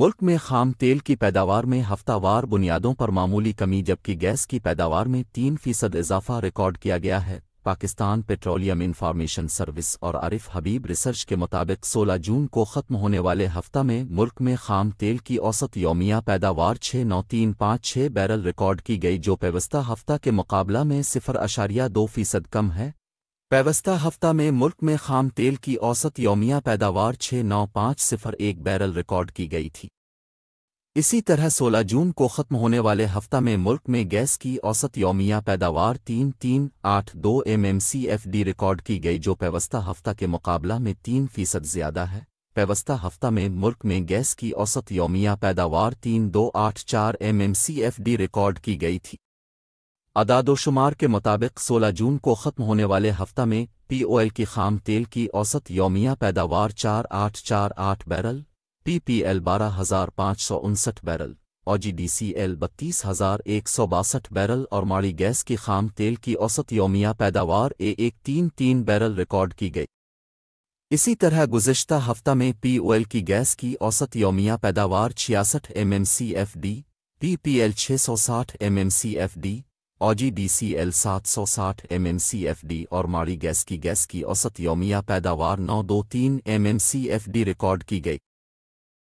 मुल्क में खाम तेल की पैदावार में हफ्तावार बुनियादों पर मामूली कमी जबकि गैस की पैदावार में तीन फीसद इजाफा रिकॉर्ड किया गया है पाकिस्तान पेट्रोलियम इंफॉर्मेशन सर्विस और आरिफ हबीब रिसर्च के मुताबिक 16 जून को ख़त्म होने वाले हफ्ता में मुल्क में खाम तेल की औसत योमिया पैदावार छः नौ तीन पाँच छः बैरल रिकॉर्ड की गई जो व्यवस्था हफ्ता के मुकाबला में सिफर अशारिया दो फीसद कम है पैवस्ता हफ्ता में मुल्क में खाम तेल की औसत योमिया पैदावार छः नौ पाँच सिफर एक बैरल रिकॉर्ड की गई थी इसी तरह 16 जून को ख़त्म होने वाले हफ्ता में मुल्क में गैस की औसत योमिया पैदावार तीन तीन आठ दो M M C F D record की गई जो पैवस्ता हफ्ता के मुकाबला में तीन फीसद ज़्यादा है पैवस्ता हफ्ता में मुल्क में गैस की औसत योमिया पैदावार तीन दो आठ चार M M C F D record की गई थी अदादोशुमार के मुताबिक 16 जून को ख़त्म होने वाले हफ्ता में पीओएल की खाम तेल की औसत यौमिया पैदावार चार आठ चार आठ बैरल पीपीएल बारह हजार पाँच सौ उनसठ बैरल और जीडीसीएल बत्तीस हजार एक सौ बासठ बैरल और माड़ी गैस की खाम तेल की औसत यौमिया पैदावार ए एक तीन तीन बैरल रिकॉर्ड की गई इसी तरह गुजशत हफ्ता में पीओएल की गैस की औसत यौमिया पैदावार छियासठ एमएमसीएफडी पीपीएल छह सौ साठ एमएमसीएफडी ओजी डी सी एल सात सौ साठ M M C F D और माड़ी गैस की गैस की औसत योमिया पैदावार नौ दो तीन M M C F D record की गई